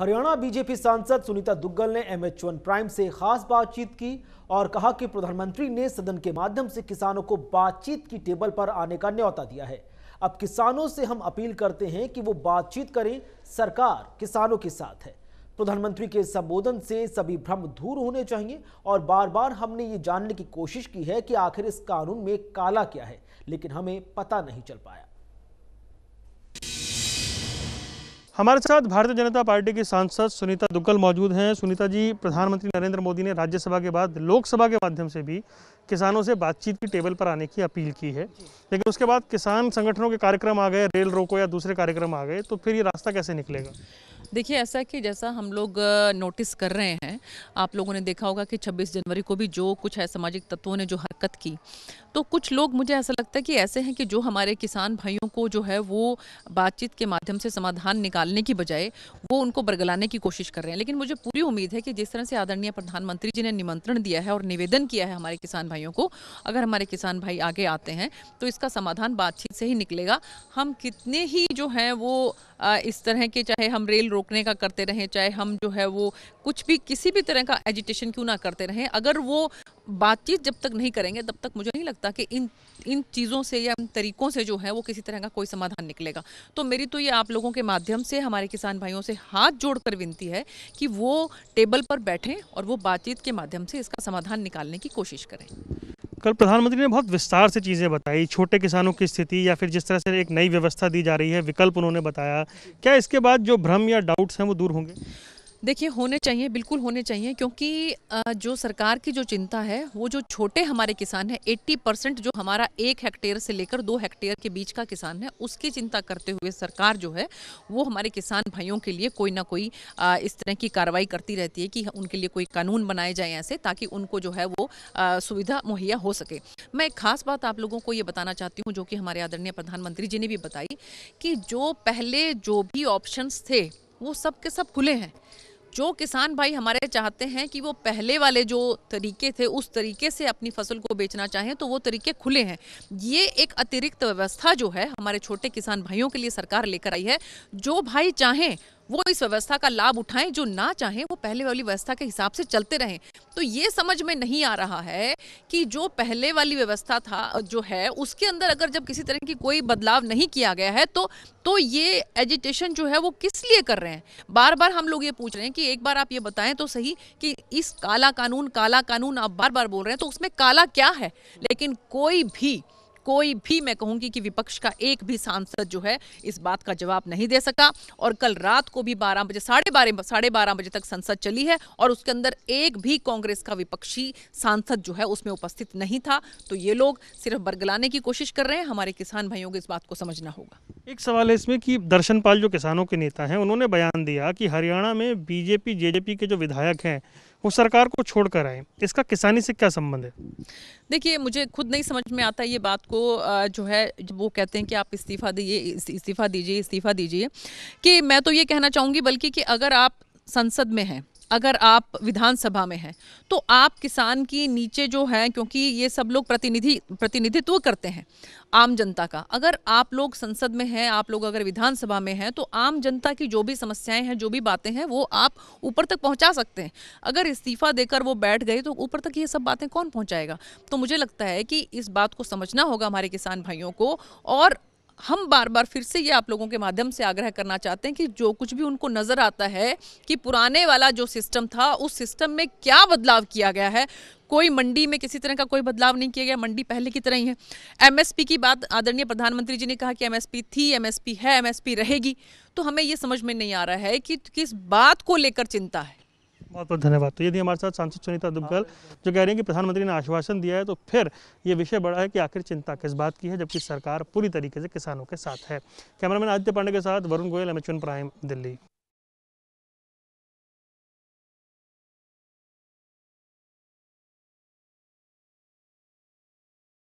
Haryana BJP सांसद सुनीता दुग्गल ने M H one prime से खास बातचीत की और कहा कि प्रधानमंत्री ने सदन के माध्यम से किसानों को बातचीत की टेबल पर आने का न्यौता दिया है अब किसानों से हम अपील करते हैं कि वो बातचीत करें सरकार किसानों के साथ है प्रधानमंत्री के संबोधन से सभी भ्रम दूर होने चाहिए और बार बार हमने ये जानने की कोशिश की है कि आखिर इस कानून में काला क्या है लेकिन हमें पता नहीं चल पाया हमारे साथ भारतीय जनता पार्टी की सांसद सुनीता दुग्गल मौजूद हैं सुनीता जी प्रधानमंत्री नरेंद्र मोदी ने राज्यसभा के बाद लोकसभा के माध्यम से भी किसानों से बातचीत की टेबल पर आने की अपील की है लेकिन उसके बाद किसान संगठनों के कार्यक्रम आ गए रेल रोको या दूसरे कार्यक्रम आ गए तो फिर ये रास्ता कैसे निकलेगा देखिए ऐसा कि जैसा हम लोग नोटिस कर रहे हैं आप लोगों ने देखा होगा कि 26 जनवरी को भी जो कुछ है सामाजिक तत्वों ने जो हरकत की तो कुछ लोग मुझे ऐसा लगता है कि ऐसे हैं कि जो हमारे किसान भाइयों को जो है वो बातचीत के माध्यम से समाधान निकालने की बजाय वो उनको बरगलाने की कोशिश कर रहे हैं लेकिन मुझे पूरी उम्मीद है कि जिस तरह से आदरणीय प्रधानमंत्री जी ने निमंत्रण दिया है और निवेदन किया है हमारे किसान भाइयों को अगर हमारे किसान भाई आगे आते हैं तो इसका समाधान बातचीत से ही निकलेगा हम कितने ही जो हैं वो इस तरह के चाहे हम रेल मिल रोकने का करते रहें चाहे हम जो है वो कुछ भी किसी भी तरह का एजिटेशन क्यों ना करते रहें अगर वो बातचीत जब तक नहीं करेंगे तब तक मुझे नहीं लगता कि इन इन चीज़ों से या इन तरीकों से जो है वो किसी तरह का कोई समाधान निकलेगा तो मेरी तो ये आप लोगों के माध्यम से हमारे किसान भाइयों से हाथ जोड़कर विनती है कि वो टेबल पर बैठें और वो बातचीत के माध्यम से इसका समाधान निकालने की कोशिश करें कल प्रधानमंत्री ने बहुत विस्तार से चीज़ें बताई छोटे किसानों की स्थिति या फिर जिस तरह से एक नई व्यवस्था दी जा रही है विकल्प उन्होंने बताया क्या इसके बाद जो भ्रम या डाउट्स हैं वो दूर होंगे देखिए होने चाहिए बिल्कुल होने चाहिए क्योंकि जो सरकार की जो चिंता है वो जो छोटे हमारे किसान हैं 80 परसेंट जो हमारा एक हेक्टेयर से लेकर दो हेक्टेयर के बीच का किसान है उसकी चिंता करते हुए सरकार जो है वो हमारे किसान भाइयों के लिए कोई ना कोई इस तरह की कार्रवाई करती रहती है कि उनके लिए कोई कानून बनाए जाए ऐसे ताकि उनको जो है वो सुविधा मुहैया हो सके मैं एक खास बात आप लोगों को ये बताना चाहती हूँ जो कि हमारे आदरणीय प्रधानमंत्री जी ने भी बताई कि जो पहले जो भी ऑप्शन थे वो सब के सब खुले हैं जो किसान भाई हमारे चाहते हैं कि वो पहले वाले जो तरीके थे उस तरीके से अपनी फसल को बेचना चाहें तो वो तरीके खुले हैं ये एक अतिरिक्त व्यवस्था जो है हमारे छोटे किसान भाइयों के लिए सरकार लेकर आई है जो भाई चाहें वो इस व्यवस्था का लाभ उठाएं जो ना चाहें वो पहले वाली व्यवस्था के हिसाब से चलते रहें तो ये समझ में नहीं आ रहा है कि जो पहले वाली व्यवस्था था जो है उसके अंदर अगर जब किसी तरह की कोई बदलाव नहीं किया गया है तो तो ये एजिटेशन जो है वो किस लिए कर रहे हैं बार बार हम लोग ये पूछ रहे हैं कि एक बार आप ये बताएं तो सही कि इस काला कानून काला कानून आप बार बार बोल रहे हैं तो उसमें काला क्या है लेकिन कोई भी कोई भी मैं कहूंगी कि विपक्ष का एक भी सांसद जो है इस बात का जवाब नहीं दे सका और कल रात को भी बारह बजे साढ़े बारह साढ़े बारह बजे तक संसद चली है और उसके अंदर एक भी कांग्रेस का विपक्षी सांसद जो है उसमें उपस्थित नहीं था तो ये लोग सिर्फ बरगलाने की कोशिश कर रहे हैं हमारे किसान भाइयों को इस बात को समझना होगा एक सवाल है इसमें कि दर्शनपाल जो किसानों के नेता हैं उन्होंने बयान दिया कि हरियाणा में बीजेपी जेजेपी के जो विधायक हैं वो सरकार को छोड़ कर आए इसका किसानी से क्या संबंध है देखिए मुझे खुद नहीं समझ में आता ये बात को जो है वो कहते हैं कि आप इस्तीफ़ा दीजिए इस्तीफ़ा दीजिए इस्तीफ़ा दीजिए कि मैं तो ये कहना चाहूँगी बल्कि कि अगर आप संसद में हैं अगर आप विधानसभा में हैं तो आप किसान की नीचे जो है क्योंकि ये सब लोग प्रतिनिधि प्रतिनिधित्व करते हैं आम जनता का अगर आप लोग संसद में हैं आप लोग अगर विधानसभा में हैं तो आम जनता की जो भी समस्याएं हैं जो भी बातें हैं वो आप ऊपर तक पहुंचा सकते हैं अगर इस्तीफा देकर वो बैठ गए तो ऊपर तक ये सब बातें कौन पहुंचाएगा तो मुझे लगता है कि इस बात को समझना होगा हमारे किसान भाइयों को और हम बार बार फिर से ये आप लोगों के माध्यम से आग्रह करना चाहते हैं कि जो कुछ भी उनको नज़र आता है कि पुराने वाला जो सिस्टम था उस सिस्टम में क्या बदलाव किया गया है कोई मंडी में किसी तरह का कोई बदलाव नहीं किया गया मंडी पहले की तरह ही है एमएसपी की बात आदरणीय प्रधानमंत्री जी ने कहा कि एमएसपी थी एमएसपी है एमएसपी रहेगी तो हमें ये समझ में नहीं आ रहा है कि किस बात को लेकर चिंता है बहुत बहुत धन्यवाद तो ये थी हमारे साथ सांसद सुनीता दुग्गल जो कह रही हैं कि प्रधानमंत्री ने आश्वासन दिया है तो फिर ये विषय बड़ा है कि आखिर चिंता किस बात की है जबकि सरकार पूरी तरीके से किसानों के साथ है कैमरामैन आदित्य पांडे के साथ वरुण गोयल एम प्राइम दिल्ली